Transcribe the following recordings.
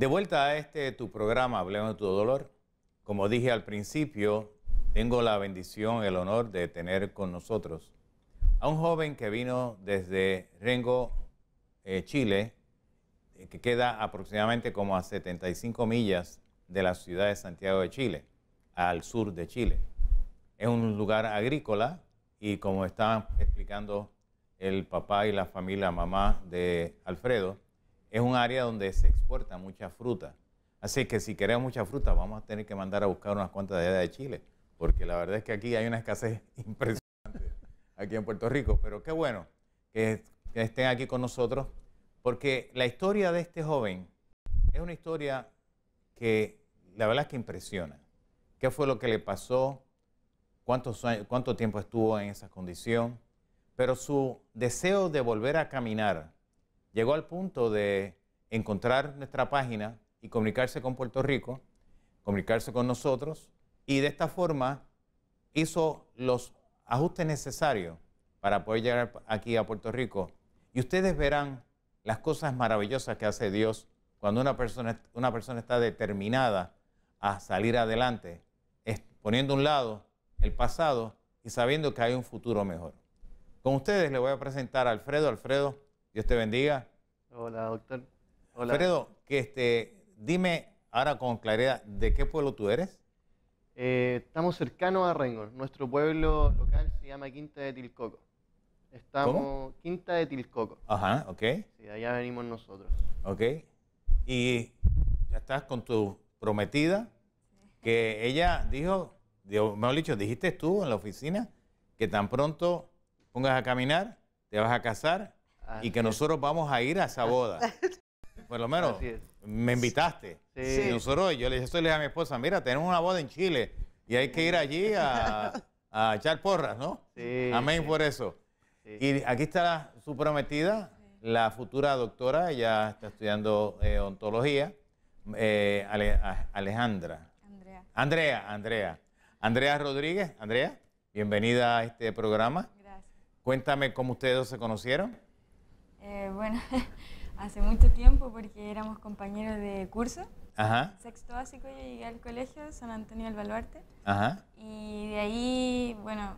De vuelta a este tu programa, Hablemos de tu dolor. Como dije al principio, tengo la bendición, el honor de tener con nosotros a un joven que vino desde Rengo, eh, Chile, eh, que queda aproximadamente como a 75 millas de la ciudad de Santiago de Chile, al sur de Chile. Es un lugar agrícola y como estaban explicando el papá y la familia, mamá de Alfredo, es un área donde se exporta mucha fruta. Así que si queremos mucha fruta, vamos a tener que mandar a buscar unas cuantas de allá de Chile, porque la verdad es que aquí hay una escasez impresionante, aquí en Puerto Rico. Pero qué bueno que, estén aquí con nosotros, porque la historia de este joven es una historia que la verdad es que impresiona. ¿Qué fue lo que le pasó? ¿Cuántos ¿Cuánto tiempo estuvo en esa condición? Pero su deseo de volver a caminar, llegó al punto de encontrar nuestra página y comunicarse con Puerto Rico, comunicarse con nosotros y de esta forma hizo los ajustes necesarios para poder llegar aquí a Puerto Rico. Y ustedes verán las cosas maravillosas que hace Dios cuando una persona, una persona está determinada a salir adelante, poniendo a un lado el pasado y sabiendo que hay un futuro mejor. Con ustedes le voy a presentar a Alfredo. Alfredo, Dios te bendiga. Hola, doctor. Hola. que este, dime ahora con claridad, ¿de qué pueblo tú eres? Eh, estamos cercanos a Rengo. Nuestro pueblo local se llama Quinta de Tilcoco. Estamos Quinta de Tilcoco. Ajá, ok. Sí, allá venimos nosotros. Ok. Y ya estás con tu prometida, que ella dijo, me mejor dicho, dijiste tú en la oficina, que tan pronto pongas a caminar, te vas a casar y que nosotros vamos a ir a esa boda. Por lo menos me invitaste. Sí. yo le dije, a mi esposa, mira, tenemos una boda en Chile y hay que ir allí a, echar porras, ¿no? Sí, Amén por eso. Y aquí está su prometida, la futura doctora, ella está estudiando eh, ontología, eh, Alejandra. Andrea. Andrea, Andrea. Andrea Rodríguez, Andrea, bienvenida a este programa. Gracias. Cuéntame cómo ustedes se conocieron. Eh, bueno, hace mucho tiempo porque éramos compañeros de curso. Ajá. Sexto básico yo llegué al colegio San Antonio del Baluarte. Ajá. Y de ahí, bueno,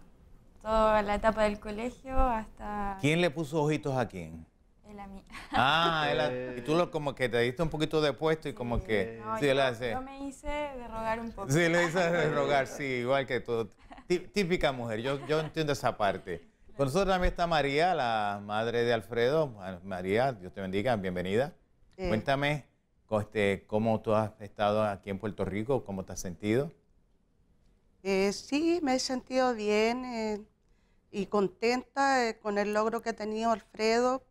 toda la etapa del colegio hasta... ¿Quién le puso ojitos a quién? Él a mí. Ah, él y tú lo, como que te diste un poquito de puesto y como que... sí, yo, me hice de un poco. Sí, le hice de sí, igual que todo. Típica mujer, yo, yo entiendo esa parte. Con nosotros también está María, la madre de Alfredo. María, Dios te bendiga, bienvenida. Eh. Cuéntame este, cómo tú has estado aquí en Puerto Rico, cómo te has sentido. Eh, sí, me he sentido bien eh, y contenta con el logro que ha tenido Alfredo.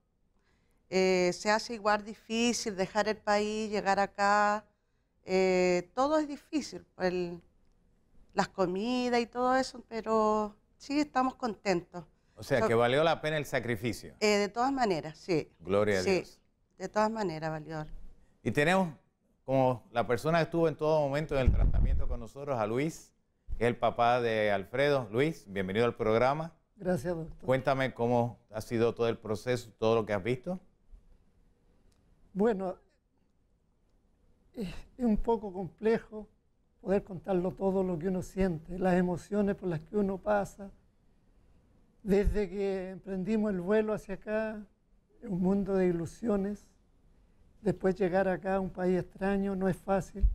se hace igual difícil dejar el país, llegar acá. todo es difícil, las comidas y todo eso, pero sí estamos contentos. O sea, que valió la pena el sacrificio. Eh, de todas maneras, sí. Gloria a sí, De todas maneras, valió. Y tenemos, como la persona que estuvo en todo momento en el tratamiento con nosotros, a Luis, que es el papá de Alfredo. Luis, bienvenido al programa. Gracias, doctor. Cuéntame cómo ha sido todo el proceso, todo lo que has visto. Bueno, es un poco complejo poder contarlo todo lo que uno siente, las emociones por las que uno pasa desde que emprendimos el vuelo hacia acá, un mundo de ilusiones, después llegar acá a un país extraño no es fácil,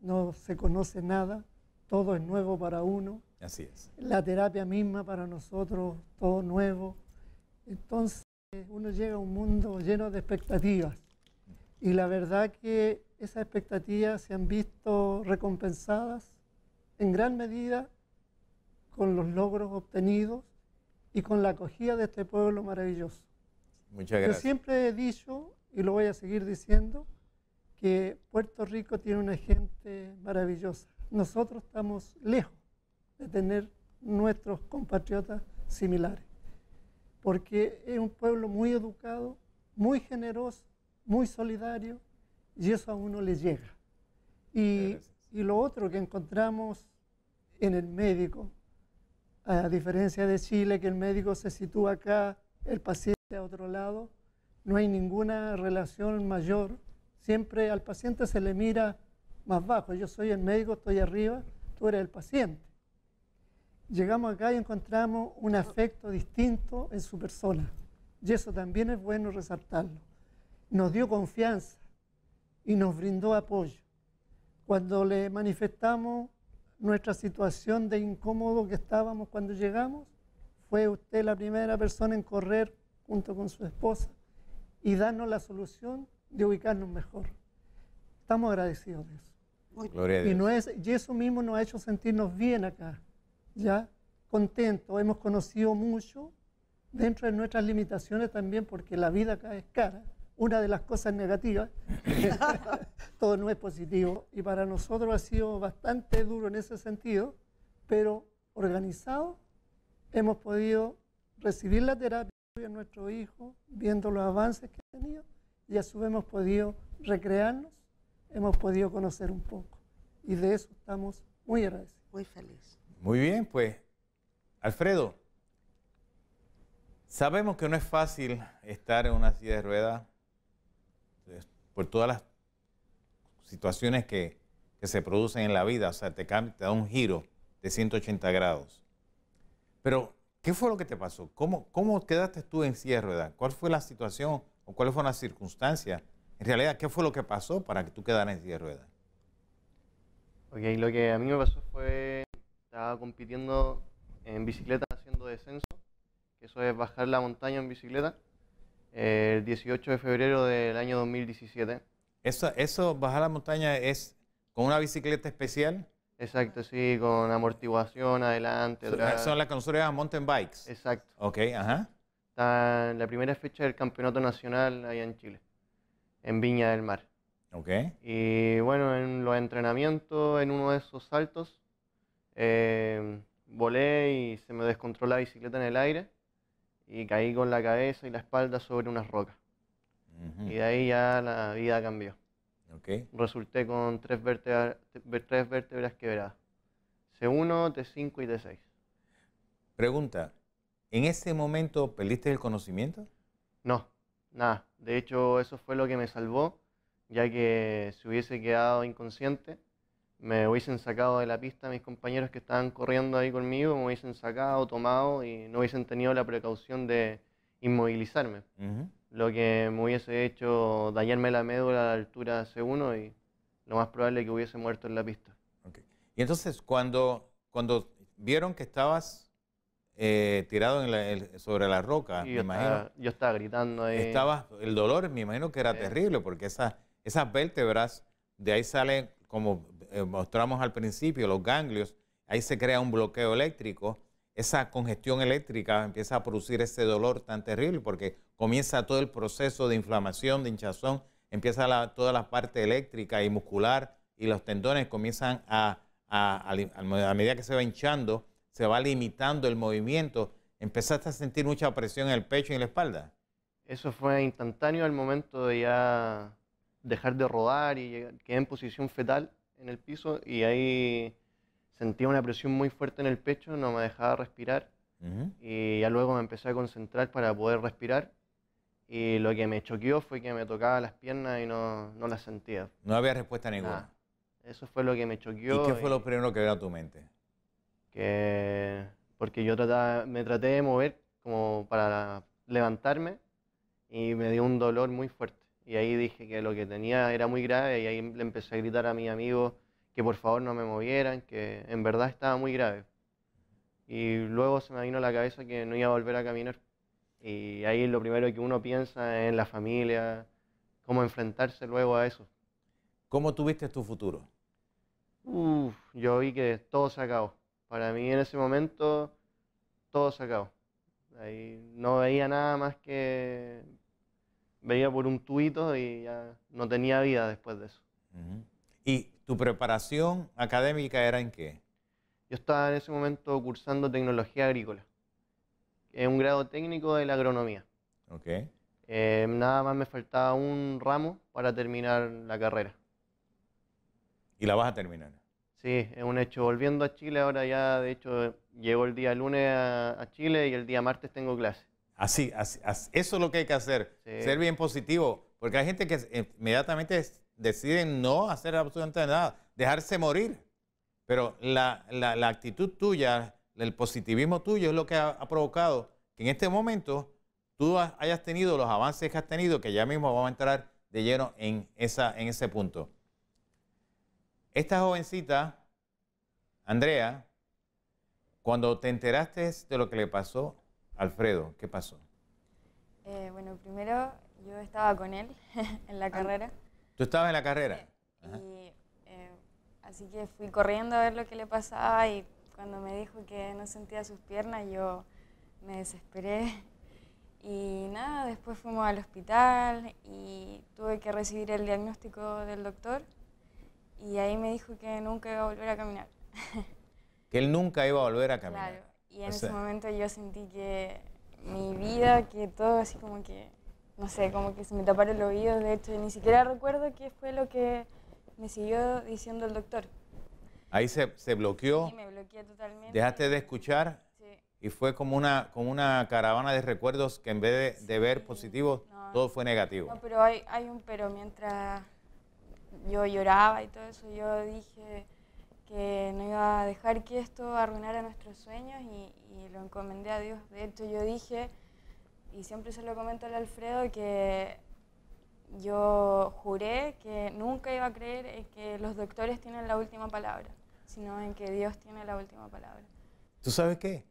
no se conoce nada, todo es nuevo para uno. Así es. La terapia misma para nosotros, todo nuevo. Entonces uno llega a un mundo lleno de expectativas y la verdad que esas expectativas se han visto recompensadas en gran medida con los logros obtenidos y con la acogida de este pueblo maravilloso. Muchas gracias. Yo siempre he dicho, y lo voy a seguir diciendo, que Puerto Rico tiene una gente maravillosa. Nosotros estamos lejos de tener nuestros compatriotas similares, porque es un pueblo muy educado, muy generoso, muy solidario, y eso a uno le llega. Y, y lo otro que encontramos en el médico, a diferencia de Chile, que el médico se sitúa acá, el paciente a otro lado, no hay ninguna relación mayor. Siempre al paciente se le mira más bajo. Yo soy el médico, estoy arriba, tú eres el paciente. Llegamos acá y encontramos un afecto distinto en su persona. Y eso también es bueno resaltarlo. Nos dio confianza y nos brindó apoyo. Cuando le manifestamos nuestra situación de incómodo que estábamos cuando llegamos, fue usted la primera persona en correr junto con su esposa y darnos la solución de ubicarnos mejor. Estamos agradecidos de eso. y, y eso mismo nos ha hecho sentirnos bien acá, ya contentos, hemos conocido mucho dentro de nuestras limitaciones también, porque la vida acá es cara, una de las cosas negativas. todo no es positivo y para nosotros ha sido bastante duro en ese sentido, pero organizado hemos podido recibir la terapia de nuestro hijo, viendo los avances que ha tenido y a su vez hemos podido recrearnos, hemos podido conocer un poco y de eso estamos muy agradecidos. Muy feliz. Muy bien, pues Alfredo, sabemos que no es fácil estar en una silla de ruedas pues, por todas las situaciones que, que, se producen en la vida, o sea, te, te da un giro de 180 grados. Pero, ¿qué fue lo que te pasó? ¿Cómo, cómo quedaste tú en silla de ¿Cuál fue la situación o cuáles fueron las circunstancias? En realidad, ¿qué fue lo que pasó para que tú quedaras en silla de Ok, lo que a mí me pasó fue, estaba compitiendo en bicicleta haciendo descenso, que eso es bajar la montaña en bicicleta, el 18 de febrero del año 2017 eso, bajar la montaña es con una bicicleta especial. Exacto, sí, con amortiguación adelante. Atrás. Son las conocidas mountain bikes. Exacto. Ok, ajá. Está en la primera fecha del campeonato nacional allá en Chile, en Viña del Mar. Ok. Y bueno, en los entrenamientos, en uno de esos saltos, eh, volé y se me descontroló la bicicleta en el aire y caí con la cabeza y la espalda sobre unas rocas. Y de ahí ya la vida cambió. Resulté con tres, tres vértebras quebradas. C1, T5 y T6. Pregunta, ¿en ese momento perdiste el conocimiento? No, nada. De hecho, eso fue lo que me salvó, ya que si hubiese quedado inconsciente, me hubiesen sacado de la pista mis compañeros que estaban corriendo ahí conmigo, me hubiesen sacado, tomado y no hubiesen tenido la precaución de inmovilizarme lo que me hubiese hecho dañarme la médula a la altura C1 y lo más probable es que hubiese muerto en la pista. Okay. Y entonces, cuando, cuando vieron que estabas eh, tirado en sobre la roca, yo imagino. Estaba, yo estaba gritando ahí. Estabas, el dolor me imagino que era terrible porque esas, esas vértebras, de ahí salen, como eh, mostramos al principio, los ganglios, ahí se crea un bloqueo eléctrico. Esa congestión eléctrica empieza a producir ese dolor tan terrible porque comienza todo el proceso de inflamación, de hinchazón, empieza toda la parte eléctrica y muscular y los tendones comienzan a, a, medida que se va hinchando, se va limitando el movimiento. ¿Empezaste a sentir mucha presión en el pecho y en la espalda? Eso fue instantáneo al momento de ya dejar de rodar y quedé en posición fetal en el piso y ahí sentía una presión muy fuerte en el pecho, no me dejaba respirar. Y ya luego me empecé a concentrar para poder respirar y lo que me choqueó fue que me tocaba las piernas y no, no las sentía. No había respuesta ninguna. eso fue lo que me choqueó. ¿Y qué fue lo primero que veo a tu mente? Que porque yo me traté de mover como para levantarme y me dio un dolor muy fuerte. Y ahí dije que lo que tenía era muy grave y ahí le empecé a gritar a mi amigo que por favor no me movieran, que en verdad estaba muy grave. Y luego se me vino a la cabeza que no iba a volver a caminar. Y ahí lo primero que uno piensa es en la familia, cómo enfrentarse luego a eso. ¿Cómo tuviste tu futuro? yo vi que todo se acabó. Para mí en ese momento todo se acabó. Ahí no veía nada más que veía por un tuito y ya no tenía vida después de eso. ¿Y tu preparación académica era en qué? Yo estaba en ese momento cursando tecnología agrícola es un grado técnico de la agronomía. Okay. Em, nada más me faltaba un ramo para terminar la carrera. ¿Y la vas a terminar? Sí, es un hecho. Volviendo a Chile, ahora ya, de hecho, llego el día lunes a, Chile y el día martes tengo clase. Así, eso es lo que hay que hacer, ser bien positivo, porque hay gente que eh, inmediatamente decide no hacer absolutamente nada, dejarse morir. Pero la, la actitud tuya, el positivismo tuyo es lo que ha, provocado que en este momento tú hayas tenido los avances que has tenido, que ya mismo vamos a entrar de lleno en, esa, en ese punto. Esta jovencita, Andrea, cuando te enteraste de lo que le pasó, Alfredo, ¿qué pasó? Eh, bueno, primero yo estaba con él en la ah, carrera. ¿Tú estabas en la carrera? Eh, eh, así que fui corriendo a ver lo que le pasaba y cuando me dijo que no sentía sus piernas, yo me desesperé. Y nada, después fuimos al hospital y tuve que recibir el diagnóstico del doctor. Y ahí me dijo que nunca iba a volver a caminar. Que él nunca iba a volver a caminar. Claro. Y en ese momento yo sentí que mi vida, que todo así como que, no sé, como que se me taparon los oídos. De hecho, ni siquiera recuerdo qué fue lo que me siguió diciendo el doctor. Ahí se, bloqueó. Dejaste de escuchar. Y fue como una, como una caravana de recuerdos que en vez de, ver positivos, todo fue negativo. No, pero hay, hay un pero. Mientras yo lloraba y todo eso, yo dije que no iba a dejar que esto arruinara nuestros sueños y, y, lo encomendé a Dios. De hecho, yo dije, y siempre se lo comento al Alfredo, que yo juré que nunca iba a creer en que los doctores tienen la última palabra, sino en que Dios tiene la última palabra. ¿Tú sabes qué?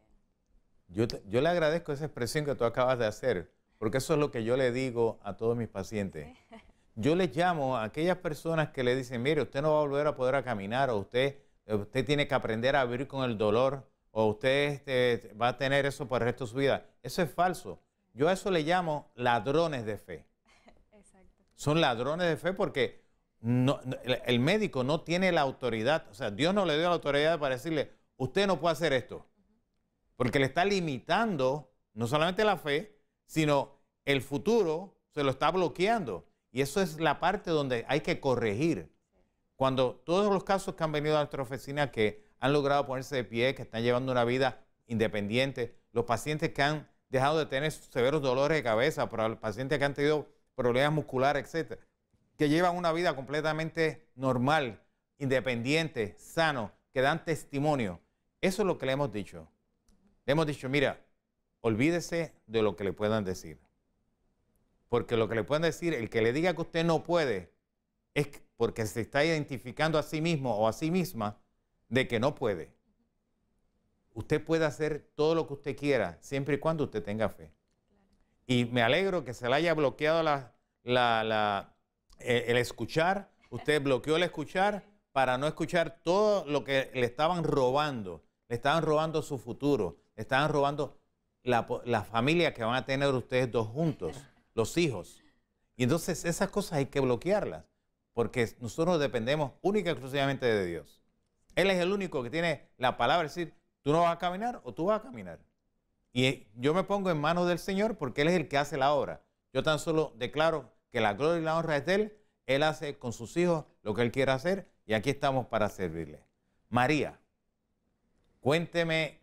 Yo, yo le agradezco esa expresión que tú acabas de hacer, porque eso es lo que yo le digo a todos mis pacientes. Yo les llamo a aquellas personas que le dicen, mire, usted no va a volver a poder a caminar, o usted, usted tiene que aprender a vivir con el dolor, o usted este, va a tener eso por el resto de su vida. Eso es falso. Yo a eso le llamo ladrones de fe son ladrones de fe porque el médico no tiene la autoridad, o sea, Dios no le dio la autoridad para decirle, usted no puede hacer esto, porque le está limitando no solamente la fe, sino el futuro se lo está bloqueando. Y eso es la parte donde hay que corregir. Cuando todos los casos que han venido a nuestra oficina que han logrado ponerse de pie, que están llevando una vida independiente, los pacientes que han dejado de tener severos dolores de cabeza, para los pacientes que han tenido problemas musculares, etcétera, que llevan una vida completamente normal, independiente, sano, que dan testimonio. Eso es lo que le hemos dicho. Le hemos dicho, mira, olvídese de lo que le puedan decir. Porque lo que le pueden decir, el que le diga que usted no puede, es porque se está identificando a sí mismo o a sí misma de que no puede. Usted puede hacer todo lo que usted quiera, siempre y cuando usted tenga fe y me alegro que se le haya bloqueado eh, el, escuchar. Usted bloqueó el escuchar para no escuchar todo lo que le estaban robando. Le estaban robando su futuro, le estaban robando la, familia que van a tener ustedes dos juntos, los hijos. Y entonces esas cosas hay que bloquearlas, porque nosotros dependemos única y exclusivamente de Dios. Él es el único que tiene la palabra decir, tú no vas a caminar o tú vas a caminar. Y eh, yo me pongo en manos del Señor porque Él es el que hace la obra. Yo tan solo declaro que la gloria y la honra es de Él. Él hace con sus hijos lo que Él quiera hacer y aquí estamos para servirle. María, cuénteme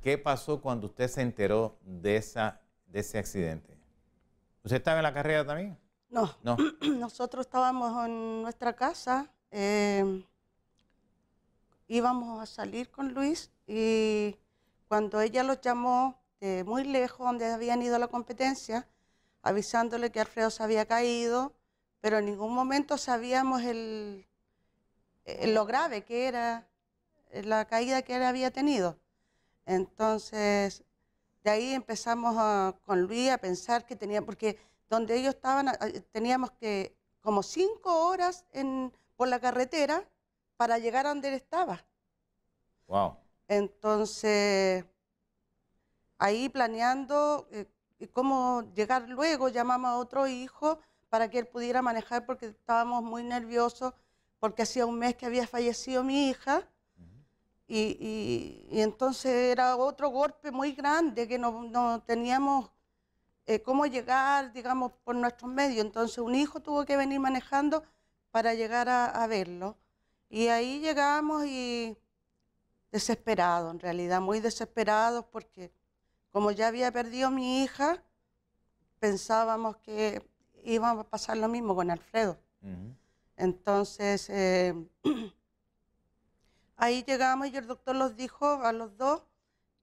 qué pasó cuando usted se enteró de, esa, de ese accidente. ¿Usted estaba en la carrera también? No. no. Nosotros estábamos en nuestra casa. Em, íbamos a salir con Luis y cuando ella los llamó este, muy lejos, donde habían ido la competencia, avisándole que Alfredo se había caído, pero en ningún momento sabíamos eh, lo grave que era eh, la caída que él había tenido. Entonces, de ahí empezamos ah, con Luis a pensar que tenía, porque donde ellos estaban, ah, eh, teníamos que como cinco horas por la carretera para llegar a donde él estaba. Wow. Entonces, ahí planeando eh, cómo llegar luego, llamamos a otro hijo para que él pudiera manejar porque estábamos muy nerviosos, porque hacía un mes que había fallecido mi hija. Y, y, entonces era otro golpe muy grande que no, no teníamos eh, cómo llegar, digamos, por nuestros medios. Entonces un hijo tuvo que venir manejando para llegar a, a verlo. Y ahí llegamos y desesperados, en realidad, muy desesperados porque como ya había perdido mi hija, pensábamos que iba a pasar lo mismo con Alfredo. Entonces, eh, ahí llegamos y el doctor los dijo a los dos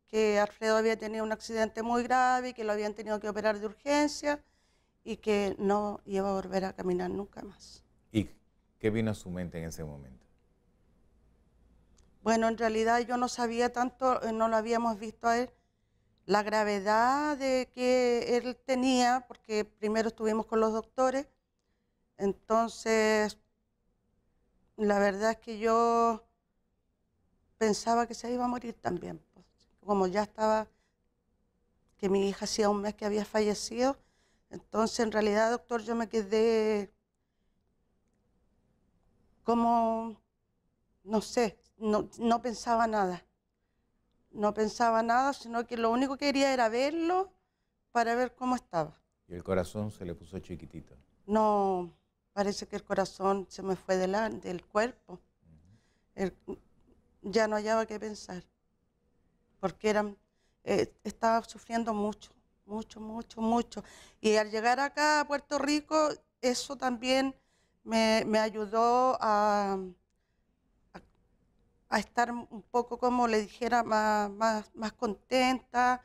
que Alfredo había tenido un accidente muy grave, que lo habían tenido que operar de urgencia y que no iba a volver a caminar nunca más. ¿Y qué vino a su mente en ese momento? Bueno, en realidad yo no sabía tanto, eh, no lo habíamos visto a él, la gravedad de que él tenía, porque primero estuvimos con los doctores, entonces la verdad es que yo pensaba que se iba a morir también, pues, como ya estaba, que mi hija hacía un mes que había fallecido, entonces en realidad, doctor, yo me quedé como, no sé, no, no pensaba nada no pensaba nada, sino que lo único que quería era verlo para ver cómo estaba. ¿Y el corazón se le puso chiquitito? No, parece que el corazón se me fue del, del cuerpo. ya no hallaba qué pensar, porque era eh, estaba sufriendo mucho, mucho, mucho, mucho. Y al llegar acá a Puerto Rico, eso también me ayudó a, a estar un poco, como le dijera, más, más, contenta,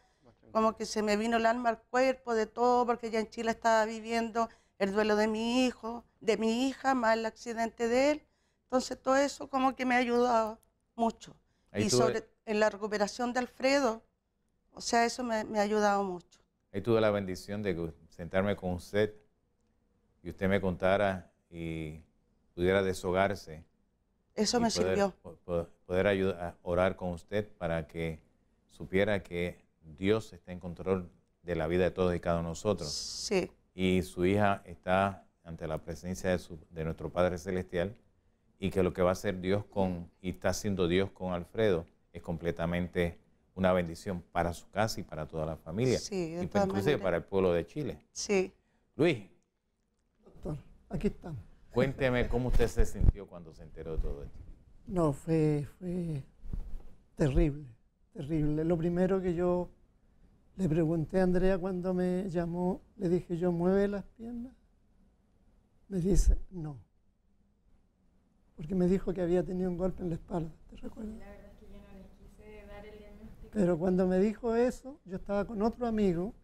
como que se me vino el alma al cuerpo de todo, porque ya en Chile estaba viviendo el duelo de mi hijo, de mi hija, más el accidente de él. Entonces todo eso como que me ha ayudado mucho. y sobre en la recuperación de Alfredo, o sea, eso me, me, ha ayudado mucho. Ahí tuve la bendición de sentarme con usted y usted me contara y pudiera deshogarse eso me sirvió. Poder ayudar, orar con usted para que supiera que Dios está en control de la vida de todos y cada uno de nosotros. Sí. Y su hija está ante la presencia de, nuestro Padre Celestial y que lo que va a hacer Dios con, y está haciendo Dios con Alfredo es completamente una bendición para su casa y para toda la familia. Sí, y pues, inclusive para el pueblo de Chile. Sí. Luis. Doctor, aquí estamos. Cuénteme cómo usted se sintió cuando se enteró de todo esto. No, fue, fue terrible, terrible. Lo primero que yo le pregunté a Andrea cuando me llamó, le dije yo, mueve las piernas. Me dice, no. Porque me dijo que había tenido un golpe en la espalda, ¿te recuerdas? La verdad es que yo no les quise dar el diagnóstico. Pero cuando me dijo eso, yo estaba con otro amigo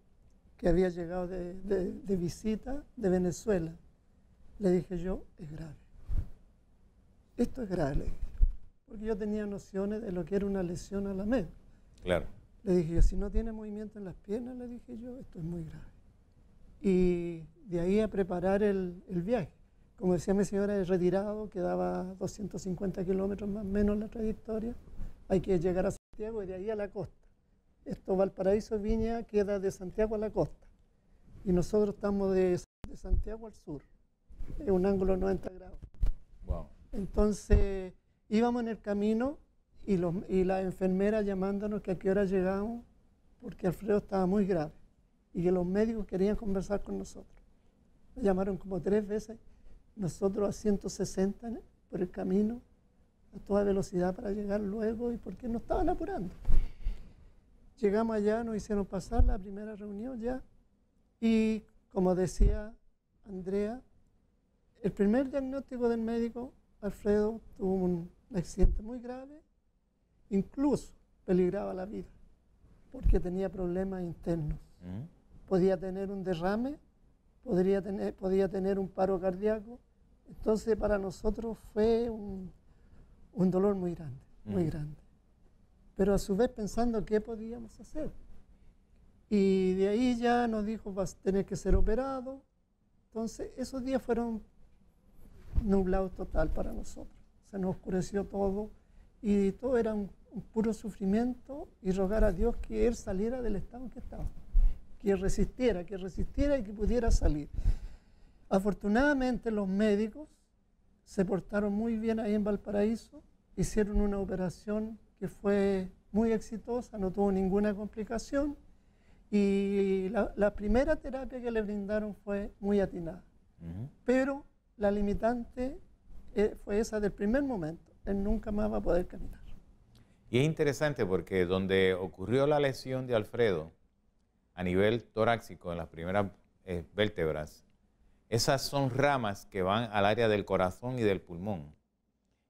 que había llegado de visita de Venezuela le dije yo, es grave. Esto es grave, le dije. Porque yo tenía nociones de lo que era una lesión a la médula. Claro. Le dije yo, si no tiene movimiento en las piernas, le dije yo, esto es muy grave. Y de ahí a preparar el, viaje. Como decía mi señora, es retirado quedaba 250 kilómetros más o menos la trayectoria. Hay que llegar a Santiago y de ahí a la costa. Esto Valparaíso Viña queda de Santiago a la costa. Y nosotros estamos de, de Santiago al sur en un ángulo 90 grados. Wow. Entonces íbamos en el camino y, y la enfermera llamándonos que a qué hora llegamos porque Alfredo estaba muy grave y que los médicos querían conversar con nosotros. Nos llamaron como tres veces, nosotros a 160 por el camino, a toda velocidad para llegar luego y porque nos estaban apurando. Llegamos allá, nos hicieron pasar la primera reunión ya y como decía Andrea, el primer diagnóstico del médico, Alfredo, tuvo un accidente muy grave, incluso peligraba la vida, porque tenía problemas internos. Mm. Podía tener un derrame, podría tener, podía tener un paro cardíaco. Entonces para nosotros fue un, dolor muy grande, muy mm. grande. Pero a su vez pensando qué podíamos hacer. Y de ahí ya nos dijo, vas a tener que ser operado. Entonces esos días fueron nublado total para nosotros. Se nos oscureció todo y todo era un, puro sufrimiento y rogar a Dios que Él saliera del estado en que estaba, que resistiera, que resistiera y que pudiera salir. Afortunadamente los médicos se portaron muy bien ahí en Valparaíso, hicieron una operación que fue muy exitosa, no tuvo ninguna complicación y la, primera terapia que le brindaron fue muy atinada. Pero la limitante eh, fue esa del primer momento. Él nunca más va a poder caminar. Y es interesante porque donde ocurrió la lesión de Alfredo, a nivel torácico, en las primeras eh, vértebras, esas son ramas que van al área del corazón y del pulmón.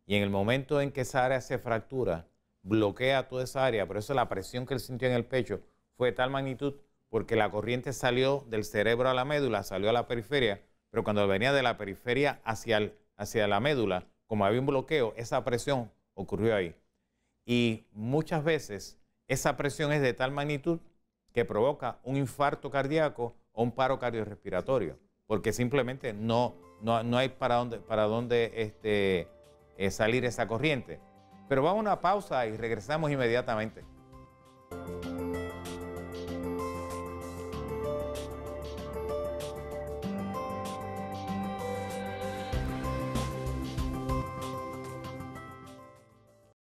Y en el momento en que esa área se fractura, bloquea toda esa área. Por eso la presión que él sintió en el pecho fue de tal magnitud porque la corriente salió del cerebro a la médula, salió a la periferia pero cuando venía de la periferia hacia, hacia la médula, como había un bloqueo, esa presión ocurrió ahí. Y muchas veces esa presión es de tal magnitud que provoca un infarto cardíaco o un paro cardiorrespiratorio, porque simplemente no, no, hay para dónde, para dónde este, eh, salir esa corriente. Pero vamos a una pausa y regresamos inmediatamente.